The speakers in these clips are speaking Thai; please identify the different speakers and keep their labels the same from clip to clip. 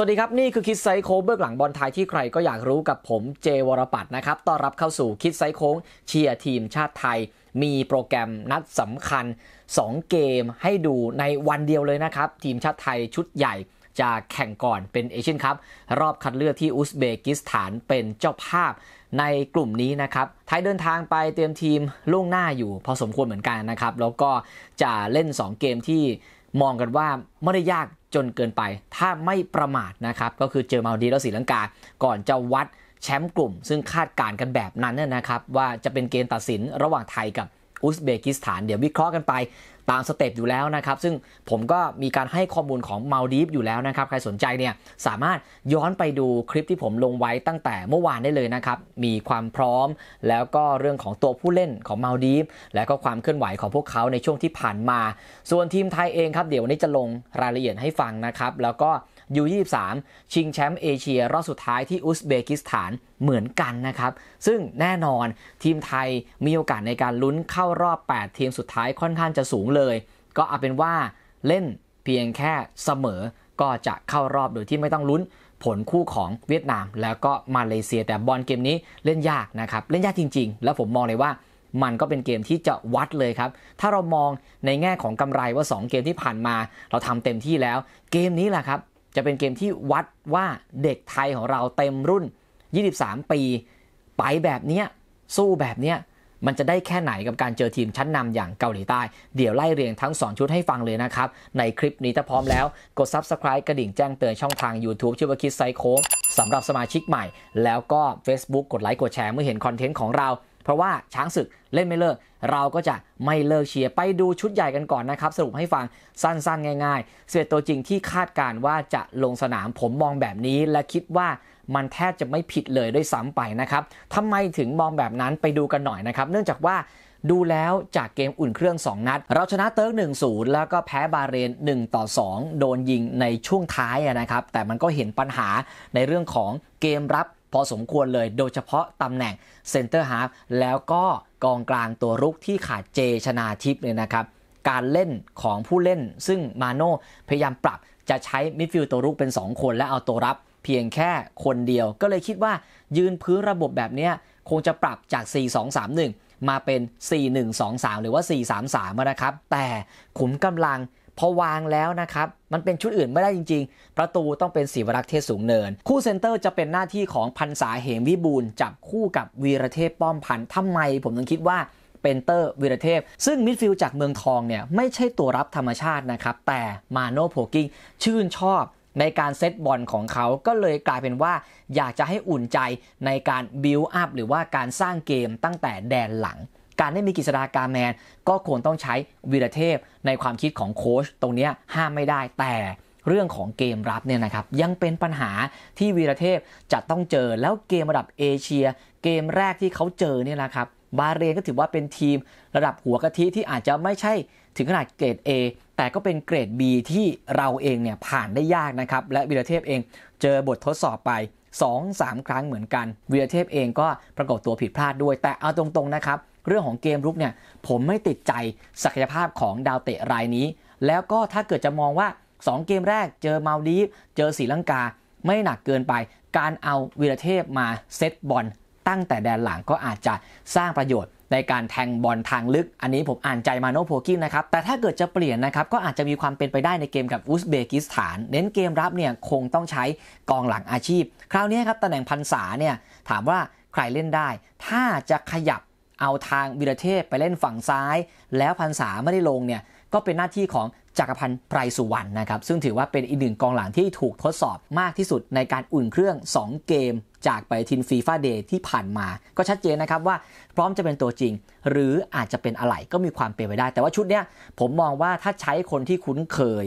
Speaker 1: วัสดีครับ นี่คือคิดไซโค้งเบื้องหลังบอลไทยที่ใครก็อยากรู้กับผมเจวรปัตนะครับต้อนรับเข้าสู่คิดไซโค้งเชียร์ทีมชาติไทย มีโปรแกรมนัดสำคัญ 2 เกมให้ดูในวันเดียวเลยนะครับ ทีมชาติไทยชุดใหญ่จะแข่งก่อนเป็นเอเชียนคัพรอบคัดเลือกที่อุซเบกิสถานเป็นเจ้าภาพในกลุ่มนี้นะครับ ไทยเดินทางไปเตรียมทีมล่วงหน้าอยู่ พอสมควรเหมือนกันนะครับแล้วก็จะเล่น2เกมที่มองกันว่าไม่ได้ยากจนเกินไป ถ้าไม่ประมาทนะครับ ก็คือเจอมาดีแล้วสีลังกา ก่อนจะวัดแชมป์กลุ่ม ซึ่งคาดการณ์กันแบบนั้นนะครับ ว่าจะเป็นเกมตัดสินระหว่างไทยกับอุซเบกิสถาน เดี๋ยววิเคราะห์กันไป ตามสเต็ปอยู่แล้วนะครับ ซึ่งผมก็มีการให้ข้อมูลของมาลดีฟอยู่แล้วนะครับ ใครสนใจเนี่ย สามารถย้อนไปดูคลิปที่ผมลงไว้ตั้งแต่เมื่อวานได้เลยนะครับ มีความพร้อม แล้วก็เรื่องของตัวผู้เล่นของมาลดีฟและก็ความเคลื่อนไหวของพวกเขาในช่วงที่ผ่านมา ส่วนทีมไทยเองครับ เดี๋ยววันนี้จะลงรายละเอียดให้ฟังนะครับแล้วก็ยส2 3 ชิงแชมป์เอเชีย รอบสุดท้ายที่อุซเบกิสถานเหมือนกันนะครับ ซึ่งแน่นอนทีมไทยมีโอกาสในการลุ้นเข้ารอบ 8 ทีมสุดท้ายค่อนข้างจะสูงเลย ก็เอาเป็นว่าเล่นเพียงแค่เสมอ ก็จะเข้ารอบโดยที่ไม่ต้องลุ้นผลคู่ของเวียดนาม แล้วก็มาเลเซียแต่บอลเกมนี้เล่นยากนะครับ เล่นยากจริง ๆ แล้วผมมองเลยว่ามันก็เป็นเกมที่จะวัดเลยครับ ถ้าเรามองในแง่ของกำไรว่า2เกมที่ผ่านมาเราทำเต็มที่แล้วเกมนี้แหละครับจะเป็นเกมที่วัดว่าเด็กไทยของเราเต็มรุ่น 23 ปี ไปแบบเนี้ย สู้แบบเนี้ย มันจะได้แค่ไหนกับการเจอทีมชั้นนำอย่างเกาหลีใต้ เดี๋ยวไล่เรียงทั้ง 2 ชุดให้ฟังเลยนะครับ ในคลิปนี้ถ้าพร้อมแล้ว กด Subscribe กระดิ่งแจ้งเตือนช่องทาง YouTube ชื่อว่าคิดไซโคสำหรับสมาชิกใหม่ แล้วก็ Facebook กดไลค์กดแชร์เมื่อเห็นคอนเทนต์ของเราเพราะว่าช้างศึกเล่นไม่เลิก เราก็จะไม่เลิก เชียร์ไปดูชุดใหญ่กันก่อนนะครับ สรุปให้ฟังสั้นๆง่าย ๆเสียตัวจริงที่คาดการว่าจะลงสนามผมมองแบบนี้และคิดว่ามันแทบจะไม่ผิดเลยด้วยซ้ำไปนะครับทำไมถึงมองแบบนั้นไปดูกันหน่อยนะครับ เนื่องจากว่า ดูแล้วจากเกมอุ่นเครื่อง 2 นัดเราชนะเติร์ก1-0แล้วก็แพ้บาเรน1ต่อ2โดนยิงในช่วงท้ายนะครับ แต่มันก็เห็นปัญหาในเรื่องของเกมรับพอสมควรเลยโดยเฉพาะตำแหน่งเซนเตอร์ฮาฟแล้วก็กองกลางตัวรุกที่ขาดเจชนาทิพย์เนี่ยนะครับ การเล่นของผู้เล่นซึ่งมาโน่พยายามปรับจะใช้มิดฟิลด์ตัวรุกเป็น 2 คนและเอาตัวรับ เพียงแค่คนเดียว ก็เลยคิดว่ายืนพื้นระบบแบบนี้คงจะปรับจาก 4-2-3-1 มาเป็น 4-1-2-3 หรือว่า 4-3-3นะครับ แต่ขุมกำลังพอวางแล้วนะครับ มันเป็นชุดอื่นไม่ได้จริง ๆ ประตูต้องเป็นสีวรักษ์เทศสูงเนิน คู่เซนเตอร์จะเป็นหน้าที่ของพันษาเหมวิบูลจับคู่กับวีรเทพป้อมพันทํทำไมผมถึงคิดว่าเป็นเตอร์วีรเทพ ซึ่งมิดฟิลด์จากเมืองทองเนี่ยไม่ใช่ตัวรับธรรมชาตินะครับ แต่มาโนโพกิ้งชื่นชอบในการเซตบอลของเขา ก็เลยกลายเป็นว่าอยากจะให้อุ่นใจในการบิลอัพหรือว่าการสร้างเกมตั้งแต่แดนหลังการได้มีกิษดากาแมนก็ควรต้องใช้วีรเทพในความคิดของโค้ชตรงนี้ห้ามไม่ได้ แต่เรื่องของเกมรับเนี่ยนะครับ ยังเป็นปัญหาที่วีรเทพจะต้องเจอแล้วเกมระดับเอเชียเกมแรกที่เขาเจอเนี่ยนะครับ บาเรนก็ถือว่าเป็นทีมระดับหัวกะทิที่อาจจะไม่ใช่ถึงขนาดเกรด A แต่ก็เป็นเกรด B ที่เราเองเนี่ยผ่านได้ยากนะครับ และวีรเทพเอง เจอบททดสอบไป 2-3 ครั้งเหมือนกันวีรเทพเองก็ประกอบตัวผิดพลาดด้วยแต่เอาตรง ๆนะครับเรื่องของเกมรุกเนี่ย ผมไม่ติดใจศักยภาพของดาวเตะรายนี้ แล้วก็ถ้าเกิดจะมองว่า2เกมแรก เจอมาลดีฟเจอสีลังกา ไม่หนักเกินไป การเอาวีรเทพมาเซตบอลตั้งแต่แดนหลังก็อาจจะสร้างประโยชน์ในการแทงบอลทางลึก อันนี้ผมอ่านใจมาโนโพกิ้งนะครับ แต่ถ้าเกิดจะเปลี่ยนนะครับก็อาจจะมีความเป็นไปได้ในเกมกับอุซเบกิสถานเน้นเกมรับเนี่ยคงต้องใช้กองหลังอาชีพ คราวนี้ครับตำแหน่งพันษาเนี่ยถามว่าใครเล่นได้ ถ้าจะขยับเอาทางวิรเทพไปเล่นฝั่งซ้าย แล้วพันษาไม่ได้ลงเนี่ย ก็เป็นหน้าที่ของจักรพันธ์ไพรสุวรรณนะครับ ซึ่งถือว่าเป็นอีกหนึ่งกองหลังที่ถูกทดสอบมากที่สุดในการอุ่นเครื่อง 2 เกม จากไปทินฟีฟ่าเดย์ที่ผ่านมา ก็ชัดเจนนะครับว่าพร้อมจะเป็นตัวจริง หรืออาจจะเป็นอะไรก็มีความเป็นไปได้ แต่ว่าชุดเนี้ยผมมองว่าถ้าใช้คนที่คุ้นเคย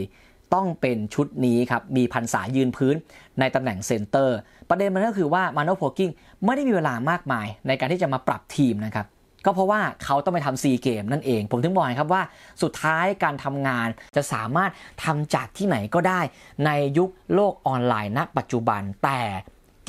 Speaker 1: ต้องเป็นชุดนี้ครับมีพันษายืนพื้น ในตำแหน่งเซนเตอร์ ประเด็นมันก็คือว่ามาโนโพกิ้งไม่ได้มีเวลามากมาย ในการที่จะมาปรับทีมนะครับก็เพราะว่าเขาต้องไปทำซีเกมนั่นเอง ผมถึงบอกครับว่าสุดท้ายการทำงานจะสามารถทำจากที่ไหนก็ได้ ในยุคโลกออนไลน์ณ ปัจจุบันแต่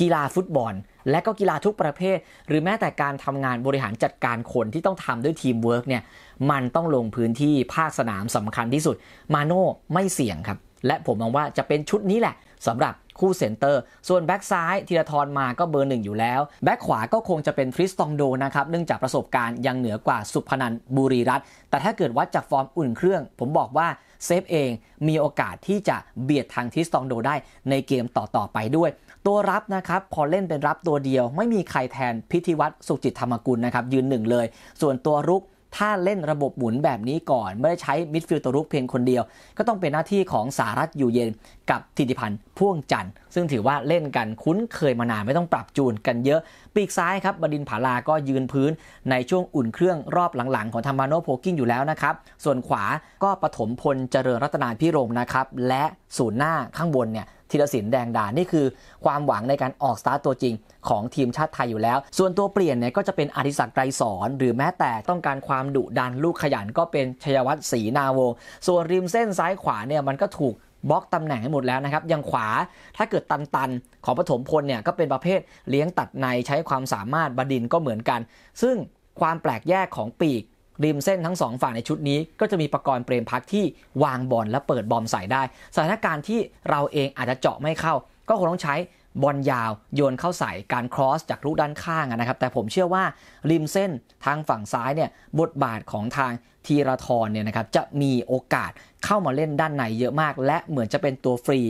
Speaker 1: กีฬาฟุตบอลและก็กีฬาทุกประเภท หรือแม้แต่การทำงานบริหารจัดการคนที่ต้องทำด้วยทีมเวิร์กเนี่ยมันต้องลงพื้นที่ภาคสนามสำคัญที่สุดมาโน่ไม่เสี่ยงครับ และผมมองว่าจะเป็นชุดนี้แหละสำหรับคู่เซนเตอร์ ส่วนแบ็กซ้ายธีรทรมาก็เบอร์หนึ่งอยู่แล้ว แบ็กขวาก็คงจะเป็นฟริสตองโดนะครับเนื่องจากประสบการณ์ ยังเหนือกว่าสุพนันบุรีรัตน์แต่ถ้าเกิดวัดจากฟอร์มอุ่นเครื่อง ผมบอกว่า เซฟเองมีโอกาสที่จะเบียดทางทิสตองโดได้ในเกมต่อ ๆ ไปด้วย ตัวรับนะครับ พอเล่นเป็นรับตัวเดียว ไม่มีใครแทนพิธีวัตรสุจิตธรรมกุลนะครับยืนหนึ่งเลย ส่วนตัวรุกถ้าเล่นระบบหมุนแบบนี้ก่อน ไม่ได้ใช้มิดฟิลตัวรุกเพียงคนเดียว ก็ต้องเป็นหน้าที่ของสารัตอยู่เย็นกับธิติพันธ์พ่วงจันทร์ซึ่งถือว่าเล่นกันคุ้นเคยมานาน ไม่ต้องปรับจูนกันเยอะ ปีกซ้ายครับบดินผาลาก็ยืนพื้นในช่วงอุ่นเครื่องรอบหลังๆของธรรมาโนโพกิ้งอยู่แล้วนะครับ ส่วนขวาก็ปฐมพลเจริญรัตนานพิรมนะครับ และศูนย์หน้าข้างบนเนี่ยธีรศิลป์แดงดานี่คือความหวังในการออกสตาร์ตตัวจริงของทีมชาติไทยอยู่แล้ว ส่วนตัวเปลี่ยนเนี่ยก็จะเป็นอธิศักดิ์ไกรสอนหรือแม้แต่ต้องการความดุดันลูกขยันก็เป็นชยวัฒน์ศรีนาวงส่วนริมเส้นซ้ายขวาเนี่ยมันก็ถูกบล็อกตำแหน่งให้หมดแล้วนะครับ ยังขวาถ้าเกิดตันตันของปฐมพลเนี่ยก็เป็นประเภทเลี้ยงตัดในใช้ความสามารถบดินก็เหมือนกัน ซึ่งความแปลกแยกของปีกริมเส้นทั้งสองฝั่งในชุดนี้ ก็จะมีประกรณ์เปรมพักที่วางบอลและเปิดบอมใส่ได้สถานการณ์ที่เราเองอาจจะเจาะไม่เข้า ก็คงต้องใช้บอลยาว โยนเข้าใส่การครอสจากลูกด้านข้างนะครับแต่ผมเชื่อว่าริมเส้นทางฝั่งซ้ายเนี่ยบทบาทของทางทีระทรเนี่ยนะครับจะมีโอกาสเข้ามาเล่นด้านในเยอะมาก และเหมือนจะเป็นตัวฟรี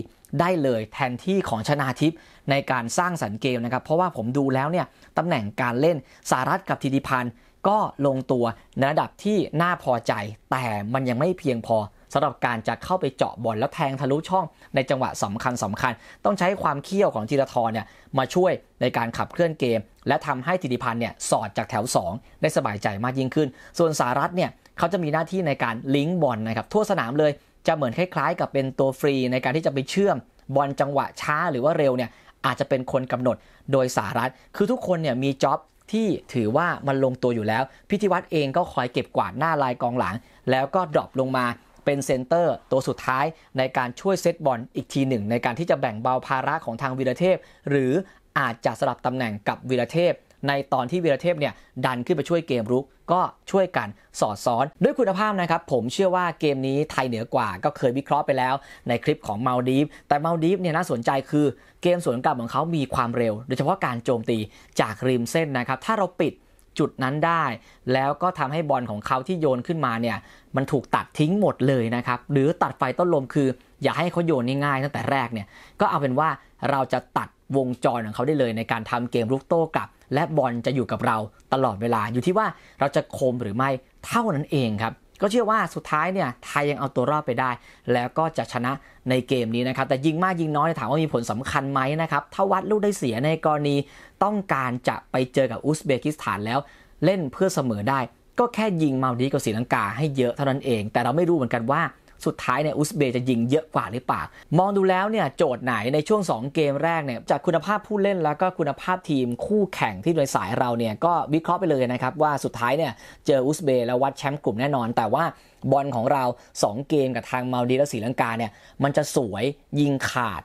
Speaker 1: ได้เลยแทนที่ของชนาทิพย์ในการสร้างสรรเกมนะครับเพราะว่าผมดูแล้วเนี่ยตำแหน่งการเล่นสารัตกับธีดิพันธ์ก็ลงตัว ในระดับที่น่าพอใจ แต่มันยังไม่เพียงพอสำหรับการจะเข้าไปเจาะบอลแล้วแทงทะลุช่องในจังหวะสำคัญสำคัญ ต้องใช้ความเขี้ยวของธีรทรเนี่ยมาช่วยในการขับเคลื่อนเกม และทำให้ธิติพันธ์เนี่ยสอดจากแถว 2 ได้สบายใจมากยิ่งขึ้น ส่วนสารัตเนี่ยเขาจะมีหน้าที่ในการลิงก์บอลนะครับทั่วสนามเลยจะเหมือนคล้ายๆ กับเป็นตัวฟรีในการที่จะไปเชื่อมบอลจังหวะช้าหรือว่าเร็วเนี่ยอาจจะเป็นคนกำหนด โดยสารัตคือทุกคนเนี่ยมีจ็อบที่ถือว่ามันลงตัวอยู่แล้ว พิธีวัตรเองก็คอยเก็บกวาดหน้าลายกองหลัง แล้วก็ดรอปลงมาเป็นเซนเตอร์ตัวสุดท้ายในการช่วยเซตบอลอีกทีหนึ่งในการที่จะแบ่งเบาภาระของทางวีรเทพ หรืออาจจะสลับตำแหน่งกับวีรเทพ ในตอนที่วีรเทพเนี่ย ดันขึ้นไปช่วยเกมรุกก็ช่วยกันสอดซ้อนด้วยคุณภาพนะครับ ผมเชื่อว่าเกมนี้ไทยเหนือกว่า ก็เคยวิเคราะห์ไปแล้ว ในคลิปของมาดีฟแต่มาดีฟเนี่ยน่าสนใจคือเกมสวนกลับของเขามีความเร็ว โดยเฉพาะการโจมตีจากริมเส้นนะครับ ถ้าเราปิดจุดนั้นได้ แล้วก็ทำให้บอลของเขาที่โยนขึ้นมาเนี่ย มันถูกตัดทิ้งหมดเลยนะครับหรือตัดไฟต้นลมคือ อย่าให้เขาโยนง่ายๆ ตั้งแต่แรกเนี่ยก็เอาเป็นว่าเราจะตัดวงจรของเขาได้เลย ในการทำเกมลุกโต้กลับและบอลจะอยู่กับเราตลอดเวลาอยู่ที่ว่าเราจะคมหรือไม่เท่านั้นเองครับ ก็เชื่อว่าสุดท้ายเนี่ยไทยยังเอาตัวรอดไปได้ แล้วก็จะชนะในเกมนี้นะครับ แต่ยิงมากยิงน้อยถามว่ามีผลสำคัญไหมนะครับถ้าวัดลูกได้เสียในกรณีต้องการจะไปเจอกับอุซเบกิสถานแล้วเล่นเพื่อเสมอได้ ก็แค่ยิงมาดีกับสีลังกา ให้เยอะเท่านั้นเอง แต่เราไม่รู้เหมือนกันว่าสุดท้ายเนี่ยอุซเบยจะยิงเยอะกว่าหรือเปล่ามองดูแล้วเนี่ยโจทย์ไหนในช่วง 2 เกมแรกเนี่ยจากคุณภาพผู้เล่นแล้วก็คุณภาพทีมคู่แข่งที่โดยสายเราเนี่ยก็ วิเคราะห์ไปเลยนะครับ ว่าสุดท้ายเนี่ยเจออุซเบยแล้ววัดแชมป์กลุ่มแน่นอน แต่ว่าบอลของเรา 2 เกมกับทางมาดีและศรีลังกาเนี่ยมันจะสวยยิงขาด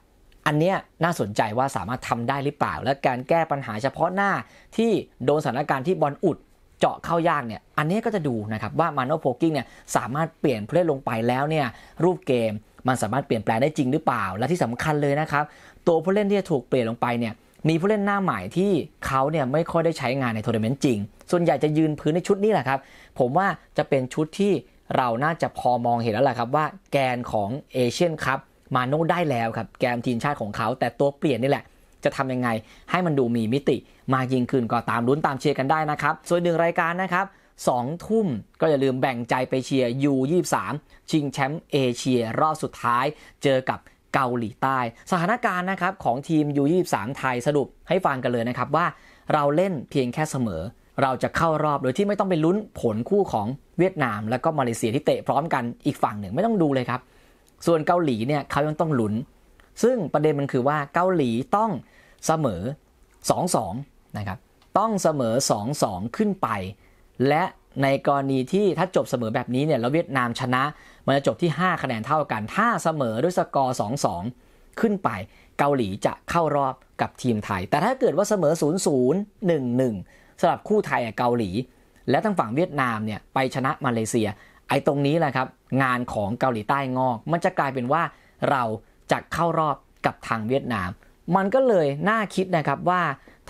Speaker 1: อันเนี้ยน่าสนใจว่าสามารถทำได้หรือเปล่า และการแก้ปัญหาเฉพาะหน้าที่โดนสถานการณ์ที่บอลอุดเจาะเข้ายากเนี่ย อันนี้ก็จะดูนะครับว่ามาโนโพกิ้งเนี่ยสามารถเปลี่ยนผู้เล่นลงไปแล้วเนี่ยรูปเกมมันสามารถเปลี่ยนแปลงได้จริงหรือเปล่า และที่สำคัญเลยนะครับ ตัวผู้เล่นที่จะถูกเปลี่ยนลงไปเนี่ยมีผู้เล่นหน้าใหม่ที่เขาเนี่ยไม่ค่อยได้ใช้งานในทัวร์นาเมนต์จริงส่วนใหญ่จะยืนพื้นในชุดนี้แหละครับผมว่าจะเป็นชุดที่เราน่าจะพอมองเห็นแล้วแหละครับว่า แกนของเอเชียนครับมาโน่ได้แล้วครับแกนทีมชาติของเขาแต่ตัวเปลี่ยนนี่แหละจะทำยังไงให้มันดูมีมิติ มากยิ่งขึ้นก็ตามลุ้นตามเชียร์กันได้นะครับส่วนหนึ่งรายการนะครับสองทุ่มก็อย่าลืมแบ่งใจไปเชียร์ยสามชิงแชมป์เอเชีย รอบสุดท้ายเจอกับเกาหลีใต้สถานการณ์นะครับของทีมยสามไทยสรุปให้ฟังกันเลยนะครับว่าเราเล่นเพียงแค่เสมอ เราจะเข้ารอบโดยที่ไม่ต้องไปลุ้นผลคู่ของเวียดนาม และก็มาเลเซียที่เตะพร้อมกันอีกฝั่งหนึ่งไม่ต้องดูเลยครับ ส่วนเกาหลีเนี่ยเขายังต้องลุ้นซึ่งประเด็นมันคือว่าเกาหลีต้องเสมอ 2-2นะครับ ต้องเสมอ2-2ขึ้นไป และในกรณีที่ถ้าจบเสมอแบบนี้เนี่ยแล้วเวียดนามชนะ มันจะจบที่5คะแนนเท่ากัน ถ้าเสมอด้วยสกอร์2-2ขึ้นไป เกาหลีจะเข้ารอบกับทีมไทย แต่ถ้าเกิดว่าเสมอ0-0 1-1สำหรับคู่ไทยเกาหลี และทั้งฝั่งเวียดนามเนี่ยไปชนะมาเลเซีย ไอ้ตรงนี้แหละครับ งานของเกาหลีใต้งอก มันจะกลายเป็นว่าเราจะเข้ารอบกับทางเวียดนาม มันก็เลยน่าคิดนะครับว่า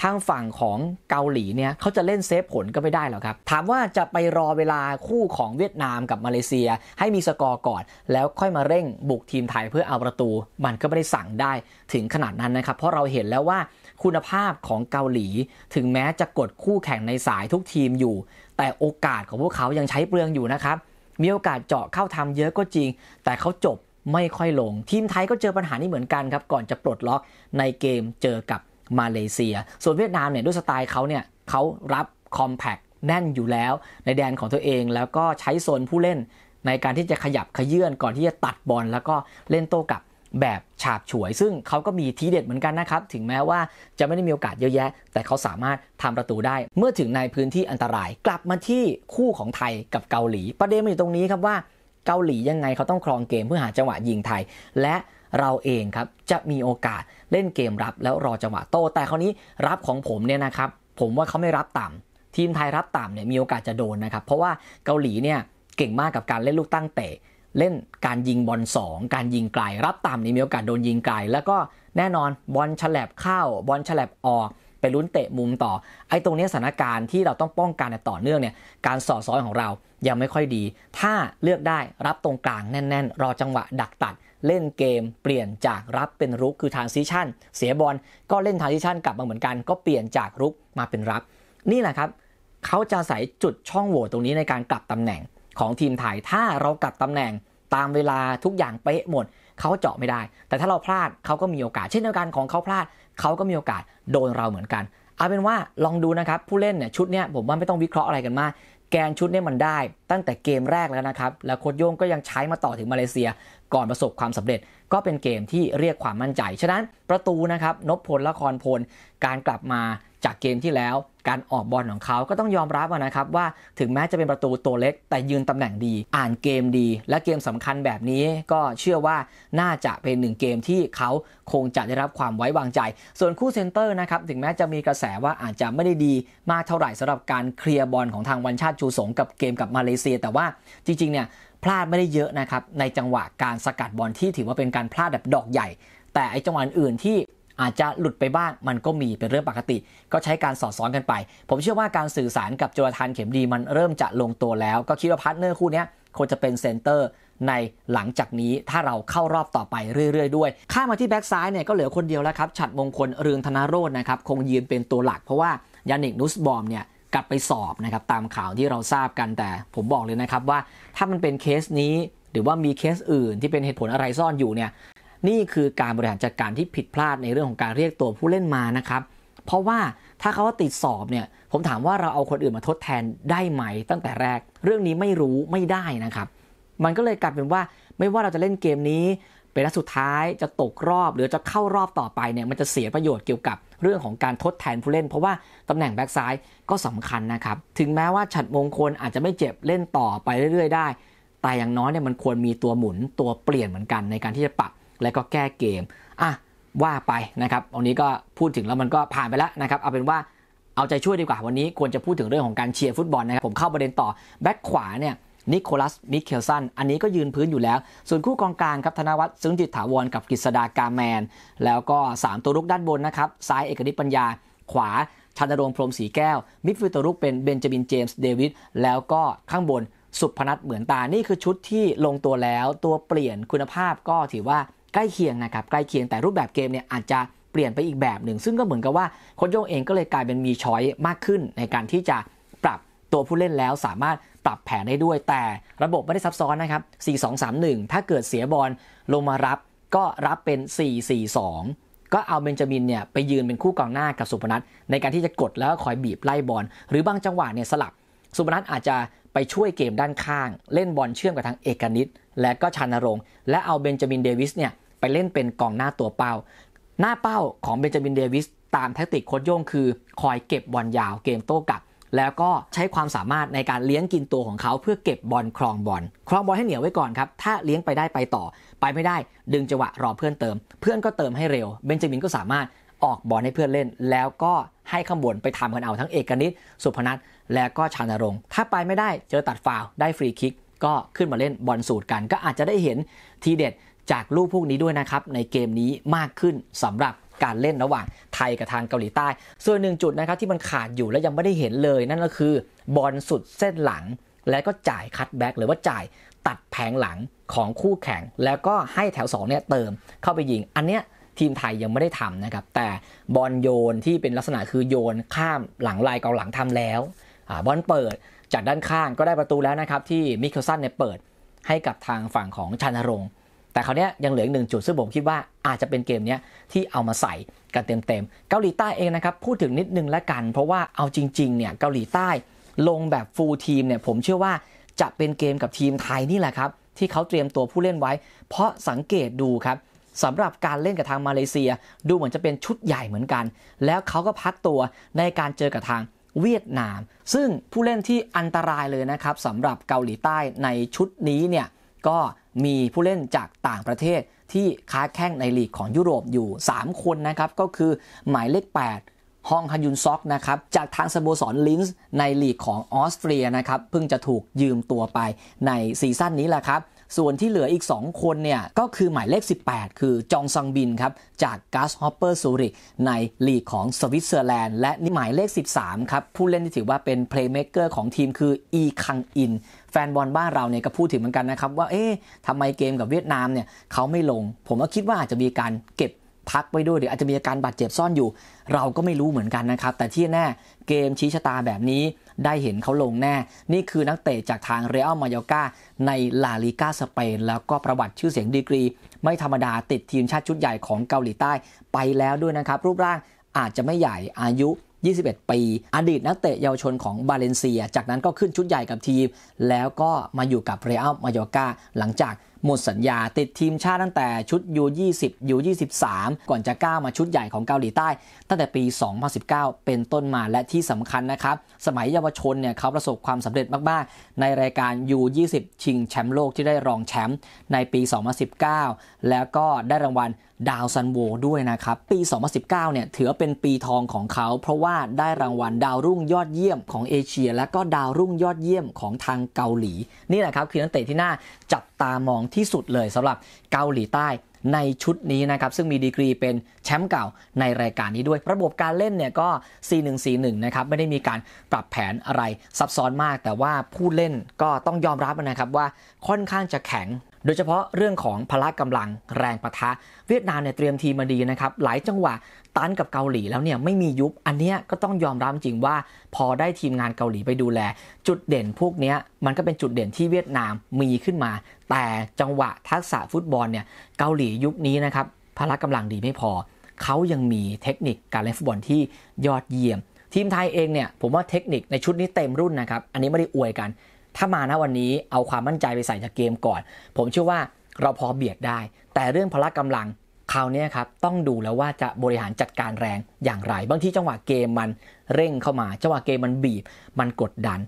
Speaker 1: ทางฝั่งของเกาหลีเนี่ยเขาจะเล่นเซฟผลก็ไม่ได้หรอกครับ ถามว่าจะไปรอเวลาคู่ของเวียดนามกับมาเลเซีย ให้มีสกอร์ก่อนแล้วค่อยมาเร่งบุกทีมไทยเพื่อเอาประตู มันก็ไม่ได้สั่งได้ถึงขนาดนั้นนะครับ เพราะเราเห็นแล้วว่า คุณภาพของเกาหลี ถึงแม้จะกดคู่แข่งในสายทุกทีมอยู่ แต่โอกาสของพวกเขายังใช้เปลืองอยู่นะครับ มีโอกาสเจาะเข้าทำเยอะก็จริง แต่เขาจบไม่ค่อยลงทีมไทยก็เจอปัญหานี้เหมือนกันครับ ก่อนจะปลดล็อกในเกมเจอกับมาเลเซียส่วนเวียดนามเนี่ยด้วยสไตล์เขาเนี่ยเขารับคอมแพคแน่นอยู่แล้วในแดนของตัวเองแล้วก็ใช้โซนผู้เล่น ในการที่จะขยับขยื่นก่อนที่จะตัดบอลแล้วก็เล่นโต้กลับแบบฉาบฉวย ซึ่งเขาก็มีทีเด็ดเหมือนกันนะครับ ถึงแม้ว่าจะไม่ได้มีโอกาสเยอะแยะ แต่เขาสามารถทำประตูได้ เมื่อถึงในพื้นที่อันตราย กลับมาที่คู่ของไทยกับเกาหลี ประเด็นมันอยู่ตรงนี้ครับว่าเกาหลียังไงเขาต้องครองเกมเพื่อหาจังหวะยิงไทยและเราเองครับจะมีโอกาสเล่นเกมรับแล้วรอจังหวะโตแต่คราวนี้รับของผมเนี่ยนะครับ ผมว่าเขาไม่รับต่ำทีมไทยรับต่ำเนี่ยมีโอกาสจะโดนนะครับเพราะว่าเกาหลีเนี่ย เก่งมากกับการเล่นลูกตั้งเตะเล่นการยิงบอล2การยิงไกล รับต่ำนี่มีโอกาสโดนยิงไกลแล้วก็แน่นอนบอลฉลับเข้าบอลฉลับออกไปลุ้นเตะมุมต่อ ไอ้ตรงนี้สถานการณ์ที่เราต้องป้องกันต่อเนื่องเนี่ย การสอดซ้อนของเรายังไม่ค่อยดี ถ้าเลือกได้รับตรงกลางแน่น ๆ รอจังหวะดักตัด เล่นเกมเปลี่ยนจากรับเป็นรุกคือทางซีชั่นเสียบอลก็เล่นทางซีชั่นกลับมาเหมือนกัน ก็เปลี่ยนจากรุกมาเป็นรับ นี่แหละครับเขาจะใส่จุดช่องโหว่ตรงนี้ในการกลับตำแหน่งของทีมไทยถ้าเรากลับตำแหน่งตามเวลาทุกอย่างเป๊ะหมดเขาเจาะไม่ได้ แต่ถ้าเราพลาดเขาก็มีโอกาส เช่นเดียวกันของเขาพลาดเขาก็มีโอกาสโดนเราเหมือนกัน เอาเป็นว่าลองดูนะครับผู้เล่นเนี่ยชุดเนี้ยผมว่าไม่ต้องวิเคราะห์อะไรกันมาก แกนชุดเนี้มันได้ ตั้งแต่เกมแรกแล้วนะครับ แล้วโค้ชโย่งก็ยังใช้มาต่อถึงมาเลเซีย ก่อนประสบความสำเร็จ ก็เป็นเกมที่เรียกความมั่นใจ ฉะนั้นประตูนะครับนพพลละครพลการกลับมาจากเกมที่แล้วการออกบอลของเขาก็ต้องยอมรับนะครับว่าถึงแม้จะเป็นประตูตัวเล็ก แต่ยืนตำแหน่งดีอ่านเกมดี และเกมสำคัญแบบนี้ก็เชื่อว่าน่าจะเป็นหนึ่งเกมที่เขาคงจะได้รับความไว้วางใจส่วนคู่เซนเตอร์นะครับถึงแม้จะมีกระแสว่าอาจจะไม่ได้ดี มากเท่าไหร่สำหรับการเคลียร์บอลของทางวันชาติจูสงกับเกมกับมาเลเซีย แต่ว่าจริงๆเนี่ยพลาดไม่ได้เยอะนะครับในจังหวะการสกัดบอลที่ถือว่าเป็นการพลาดแบบดอกใหญ่ แต่ไอจังหวะอื่นที่อาจจะหลุดไปบ้างมันก็มีเป็นเรื่องปกติ ก็ใช้การสอดซ้อนกันไป ผมเชื่อว่าการสื่อสารกับจุลธานเข็มดีมันเริ่มจะลงตัวแล้ว ก็คิดว่าพาร์ทเนอร์คู่นี้ควรจะเป็นเซนเตอร์ในหลังจากนี้ถ้าเราเข้ารอบต่อไปเรื่อย ๆ ด้วย ข้ามาที่แบ็กซ้ายเนี่ยก็เหลือคนเดียวแล้วครับฉัดมงคลเรืองธนาโรจน์นะครับคงยืนเป็นตัวหลัก เพราะว่ายานิกนุสบอมเนี่ยกลับไปสอบนะครับตามข่าวที่เราทราบกันแต่ผมบอกเลยนะครับว่าถ้ามันเป็นเคสนี้ หรือว่ามีเคสอื่นที่เป็นเหตุผลอะไรซ่อนอยู่เนี่ยนี่คือการบริหารจัดการที่ผิดพลาดในเรื่องของการเรียกตัวผู้เล่นมานะครับ เพราะว่าถ้าเขาติดสอบเนี่ย ผมถามว่าเราเอาคนอื่นมาทดแทนได้ไหมตั้งแต่แรก เรื่องนี้ไม่รู้ไม่ได้นะครับ มันก็เลยกลายเป็นว่าไม่ว่าเราจะเล่นเกมนี้ เป็นนัดสุดท้าย จะตกรอบหรือจะเข้ารอบต่อไปเนี่ยมันจะเสียประโยชน์เกี่ยวกับ เรื่องของการทดแทนผู้เล่น เพราะว่าตำแหน่งแบ็กซ้ายก็สำคัญนะครับ ถึงแม้ว่าฉัดมงคลอาจจะไม่เจ็บเล่นต่อไปเรื่อยๆ ได้ แต่อย่างน้อยเนี่ยมันควรมีตัวหมุนตัวเปลี่ยนเหมือนกันในการที่จะปรับแล้วก็แก้เกม อ่ะ ว่าไปนะครับวันนี้ก็พูดถึงแล้วมันก็ผ่านไปแล้วนะครับ เอาเป็นว่าเอาใจช่วยดีกว่าวันนี้ควรจะพูดถึงเรื่องของการเชียร์ฟุตบอลนะครับ ผมเข้าประเด็นต่อ แบ็คขวาเนี่ยนิโคลัสมิเคลสัน อันนี้ก็ยืนพื้นอยู่แล้ว ส่วนคู่กองกลางครับ ธนวัฒน์ซึ้งจิตถาวรกับกฤษดากาแมน แล้วก็ 3 ตัวรุกด้านบนนะครับซ้ายเอกนิปัญญา ขวาชันรงพรมสีแก้ว มิดฟิลด์ตัวรุก เป็นเบนจามินเจมส์เดวิดแล้วก็ข้างบนสุพนัทเหมือนตา นี่คือชุดที่ลงตัวแล้วตัวเปลี่ยนคุณภาพก็ถือว่าใกล้เคียงนะครับ ใกล้เคียงแต่รูปแบบเกมเนี่ย อาจจะเปลี่ยนไปอีกแบบหนึ่ง ซึ่งก็เหมือนกับว่าโค้ชโย่งเองก็เลยกลายเป็นมีช้อยมากขึ้น ในการที่จะปรับตัวผู้เล่นแล้วสามารถปรับแผนได้ด้วยแต่ระบบไม่ได้ซับซ้อนนะครับ 4-2-3-1 ถ้าเกิดเสียบอลลงมารับก็รับเป็น 4-4-2 ก็เอาเบนจามินเนี่ย ไปยืนเป็นคู่กองหน้ากับสุพนัทในการที่จะกดแล้วคอยบีบไล่บอลหรือบางจังหวะเนี่ยสลับ สุพนัทอาจจะไปช่วยเกมด้านข้าง เล่นบอลเชื่อมกับทางเอกนิตและก็ชานรงค์และเอาเบนจามินเดวิสเนี่ย ไปเล่นเป็นกองหน้าตัวเป้าหน้าเป้าของเบนจามินเดวิสตามแทคติกโคชโย่ง คือ คอยเก็บบอลยาวเกมโต้กลับแล้วก็ใช้ความสามารถในการเลี้ยงกินตัวของเขาเพื่อเก็บบอลครองบอลครองบอลให้เหนียวไว้ก่อนครับ ถ้าเลี้ยงไปได้ไปต่อ ไปไม่ได้ดึงจังหวะรอเพื่อนเติม เพื่อนก็เติมให้เร็วเบนจามินก็สามารถออกบอลให้เพื่อนเล่น แล้วก็ให้ข้างบนไปทำกันเอาทั้งเอกนิตสุพนัทแล้วก็ชานรงค์ถ้าไปไม่ได้เจอตัดฟาวได้ฟรีคิกก็ขึ้นมาเล่นบอลสูตรกันก็อาจจะได้เห็นทีเด็ดจากลูกพวกนี้ด้วยนะครับ ในเกมนี้มากขึ้นสำหรับการเล่นระหว่างไทยกับทางเกาหลีใต้ ส่วนหนึ่งจุดนะครับที่มันขาดอยู่และยังไม่ได้เห็นเลย นั่นก็คือบอลสุดเส้นหลัง และก็จ่ายคัตแบ็กหรือว่าจ่ายตัดแผงหลังของคู่แข่งแล้วก็ให้แถว2เนี่ยเติม เข้าไปยิง อันเนี้ยทีมไทยยังไม่ได้ทำนะครับแต่บอลโยนที่เป็นลักษณะคือโยนข้ามหลังลายกองหลังทำแล้วอบอลเปิดจากด้านข้างก็ได้ประตูแล้วนะครับ ที่มิเคิลสันเนี่ยเปิดให้กับทางฝั่งของชันนรงค์แต่คราวนี้ยังเหลืออีกหนึ่งจุดซึ่งผมคิดว่าอาจจะเป็นเกมนี้ที่เอามาใส่กันเต็มๆเกาหลีใต้เองนะครับ พูดถึงนิดนึงและกันเพราะว่าเอาจริงๆ เนี่ย เกาหลีใต้ ลงแบบฟูลทีมเนี่ย ผมเชื่อว่าจะเป็นเกมกับทีมไทยนี่แหละครับที่เขาเตรียมตัวผู้เล่นไว้ เพราะสังเกตดูครับสำหรับการเล่นกับทางมาเลเซีย ดูเหมือนจะเป็นชุดใหญ่เหมือนกัน แล้วเขาก็พักตัวในการเจอกับทางเวียดนาม ซึ่งผู้เล่นที่อันตรายเลยนะครับสำหรับเกาหลีใต้ในชุดนี้เนี่ย ก็มีผู้เล่นจากต่างประเทศที่ค้าแข้งในลีกของยุโรปอยู่ 3 คนนะครับ ก็คือหมายเลข8ฮองฮันยุนซอกนะครับ จากทางสโมสรลินส์ในลีกของออสเตรียนะครับ เพิ่งจะถูกยืมตัวไปในซีซั่นนี้แหละครับส่วนที่เหลืออีก 2 คนเนี่ย ก็คือหมายเลข 18 คือจองซังบินครับ จากกัสฮอปเปอร์ซูริกในลีกของสวิตเซอร์แลนด์และนี่หมายเลข 13 ครับผู้เล่นที่ถือว่าเป็นเพลย์เมคเกอร์ของทีมคืออีคังอินแฟนบอลบ้านเราเนี่ยก็พูดถึงเหมือนกันนะครับ ว่าเอ๊ะทำไมเกมกับเวียดนามเนี่ย เขาไม่ลง ผมก็คิดว่าอาจจะมีการเก็บพักไว้ด้วยหรืออาจจะมีอาการบาดเจ็บซ่อนอยู่ เราก็ไม่รู้เหมือนกันนะครับ แต่ที่แน่เกมชี้ชะตาแบบนี้ได้เห็นเขาลงแน่ นี่คือนักเตะจากทางเรอัลมาโยกาในลาลิกาสเปนแล้วก็ประวัติชื่อเสียงดีกรี ไม่ธรรมดาติดทีมชาติชุดใหญ่ของเกาหลีใต้ ไปแล้วด้วยนะครับ รูปร่างอาจจะไม่ใหญ่อายุ 21 ปีอดีตนักเตะเยาวชนของบาเลนเซียจากนั้นก็ขึ้นชุดใหญ่กับทีมแล้วก็มาอยู่กับเรอัลมาโยกาหลังจากหมดสัญญาติดทีมชาติตั้งแต่ชุด U20 U23 ก่อนจะก้าวมาชุดใหญ่ของเกาหลีใต้ ตั้งแต่ปี 2019 เป็นต้นมาและที่สำคัญนะครับ สมัยเยาวชนเนี่ยเขาประสบความสำเร็จมาก ๆ ในรายการ U20 ชิงแชมป์โลกที่ได้รองแชมป์ในปี 2019 แล้วก็ได้รางวัลดาวซันโวด้วยนะครับ ปี 2019เนี่ยถือเป็นปีทองของเขา เพราะว่าได้รางวัลดาวรุ่งยอดเยี่ยมของเอเชีย และก็ดาวรุ่งยอดเยี่ยมของทางเกาหลีนี่แหละครับคือนักเตะที่น่าจับตามองที่สุดเลยสำหรับเกาหลีใต้ในชุดนี้นะครับ ซึ่งมีดีกรีเป็นแชมป์เก่าในรายการนี้ด้วย ระบบการเล่นเนี่ยก็ 4141 นะครับไม่ได้มีการปรับแผนอะไรซับซ้อนมากแต่ว่าผู้เล่นก็ต้องยอมรับนะครับว่าค่อนข้างจะแข็งโดยเฉพาะเรื่องของพละกำลังแรงประทะ เวียดนามเนี่ยเตรียมทีมมาดีนะครับหลายจังหวะตันกับเกาหลีแล้วเนี่ยไม่มียุบอันเนี้ยก็ต้องยอมรับจริงว่าพอได้ทีมงานเกาหลีไปดูแล จุดเด่นพวกเนี้ยมันก็เป็นจุดเด่นที่เวียดนามมีขึ้นมา แต่จังหวะทักษะฟุตบอลเนี่ยเกาหลียุคนี้นะครับพละกำลังดีไม่พอเขายังมีเทคนิคการเล่นฟุตบอลที่ยอดเยี่ยมทีมไทยเองเนี่ย ผมว่าเทคนิคในชุดนี้เต็มรุ่นนะครับ อันนี้ไม่ได้อวยกันถ้ามาณวันนี้เอาความมั่นใจไปใส่จากเกมก่อน ผมเชื่อว่าเราพอเบียดได้ แต่เรื่องพละกำลังคราวนี้ครับต้องดูแล้วว่าจะบริหารจัดการแรงอย่างไร บางทีจังหวะเกมมันเร่งเข้ามา จังหวะเกมมันบีบ มันกดดัน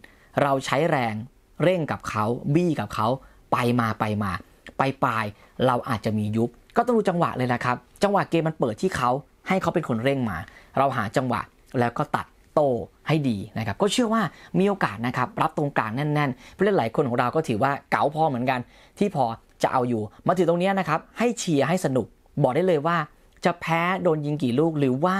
Speaker 1: เราใช้แรงเร่งกับเขาบี้กับเขา ไปมาไปมา ไปปลาย เราอาจจะมียุบก็ต้องดูจังหวะเลยนะครับ จังหวะเกมมันเปิดที่เขาให้เขาเป็นคนเร่งมา เราหาจังหวะแล้วก็ตัดโตให้ดีนะครับ ก็เชื่อว่ามีโอกาสนะครับ รับตรงกลางแน่นๆผู้เล่นหลายคนของเราก็ถือว่าเก๋าพอเหมือนกัน ที่พอจะเอาอยู่มาถึงตรงนี้นะครับ ให้เชียร์ให้สนุกบอกได้เลยว่าจะแพ้โดนยิงกี่ลูกหรือว่า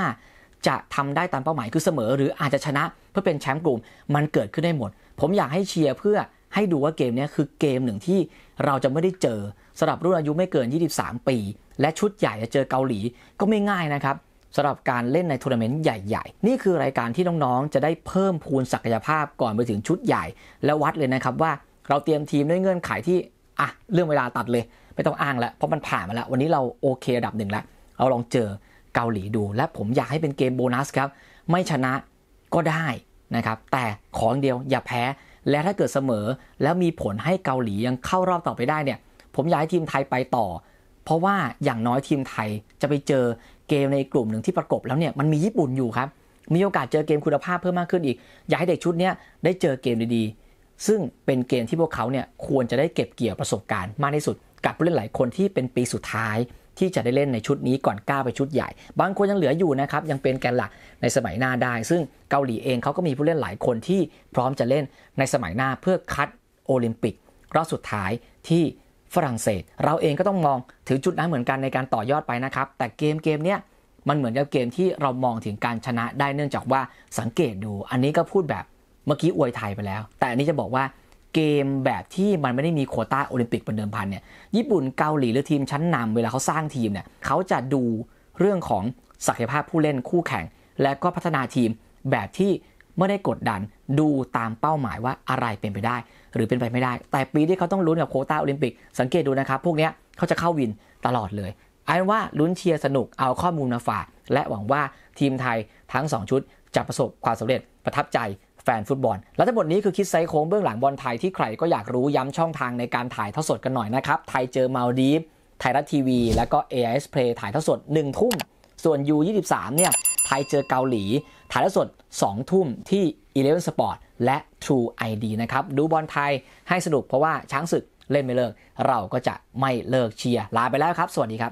Speaker 1: จะทำได้ตามเป้าหมายคือเสมอ หรืออาจจะชนะเพื่อเป็นแชมป์กลุ่มมันเกิดขึ้นได้หมด ผมอยากให้เชียร์เพื่อให้ดูว่าเกมนี้คือเกมหนึ่งที่เราจะไม่ได้เจอสำหรับรุ่นอายุไม่เกิน 23 ปี และชุดใหญ่จะเจอเกาหลีก็ไม่ง่ายนะครับสำหรับการเล่นในทัวร์นาเมนต์ใหญ่ๆ นี่คือรายการที่น้องๆ จะได้เพิ่มพูนศักยภาพก่อนไปถึงชุดใหญ่และวัดเลยนะครับว่าเราเตรียมทีมด้วยเงื่อนไขที่ อ่ะ เรื่องเวลาตัดเลย ไม่ต้องอ้างแล้วเพราะมันผ่านมาแล้ว วันนี้เราโอเคระดับหนึ่งแล้ว เราลองเจอเกาหลีดู และผมอยากให้เป็นเกมโบนัสครับไม่ชนะก็ได้นะครับแต่ของเดียวอย่าแพ้และถ้าเกิดเสมอ แล้วมีผลให้เกาหลียังเข้ารอบต่อไปได้เนี่ย ผมอยากให้ทีมไทยไปต่อ เพราะว่าอย่างน้อยทีมไทยจะไปเจอเกมในกลุ่มหนึ่งที่ประกบแล้วเนี่ยมันมีญี่ปุ่นอยู่ครับ มีโอกาสเจอเกมคุณภาพเพิ่มมากขึ้นอีก อยากให้เด็กชุดนี้ได้เจอเกมดีๆซึ่งเป็นเกมที่พวกเขาเนี่ยควรจะได้เก็บเกี่ยวประสบการณ์มากที่สุดกับผู้เล่นหลายคนที่เป็นปีสุดท้ายที่จะได้เล่นในชุดนี้ก่อนก้าวไปชุดใหญ่ บางคนยังเหลืออยู่นะครับยังเป็นแกนหลักในสมัยหน้าได้ซึ่งเกาหลีเองเขาก็มีผู้เล่นหลายคนที่พร้อมจะเล่นในสมัยหน้าเพื่อคัดโอลิมปิกรอบสุดท้ายที่ฝรั่งเศส เราเองก็ต้องมองถึงจุดนั้นเหมือนกันในการต่อยอดไปนะครับ แต่เกมเกมเนี้ยมันเหมือนกับเกมที่เรามองถึงการชนะได้เนื่องจากว่าสังเกตดู อันนี้ก็พูดแบบเมื่อกี้อวยไทยไปแล้ว แต่อันนี้จะบอกว่าเกมแบบที่มันไม่ได้มีโคต้าโอลิมปิกเป็นเดิมพันเนี่ย ญี่ปุ่นเกาหลีหรือทีมชั้นนำเวลาเขาสร้างทีมเนี่ยเขาจะดูเรื่องของศักยภาพผู้เล่นคู่แข่ง และก็พัฒนาทีมแบบที่ไม่ได้กดดัน ดูตามเป้าหมายว่าอะไรเป็นไปได้หรือเป็นไปไม่ได้ แต่ปีที่เขาต้องลุ้นกับโคต้าโอลิมปิก สังเกตดูนะครับ พวกนี้เขาจะเข้าวินตลอดเลยอันว่าลุ้นเชียร์สนุกเอาข้อมูลมาฝากและหวังว่าทีมไทยทั้ง 2 ชุด จะประสบความสำเร็จประทับใจแฟนฟุตบอล และทั้งหมดนี้คือคิดไซโค้งเบื้องหลังบอลไทย ที่ใครก็อยากรู้ย้ำช่องทางในการถ่ายทอดสดกันหน่อยนะครับไทยเจอมาลดีฟไทยรัฐทีวีและก็ AIS Play ถ่ายทอดสด1ทุ่มส่วน U23 เนี่ยไทยเจอเกาหลี ถ่ายทอดสด2ทุ่มที่ Eleven Sport และ True ID นะครับ ดูบอลไทยให้สนุกเพราะว่าช้างศึกเล่นไม่เลิก เราก็จะไม่เลิกเชียร์ ลาไปแล้วครับ สวัสดีครับ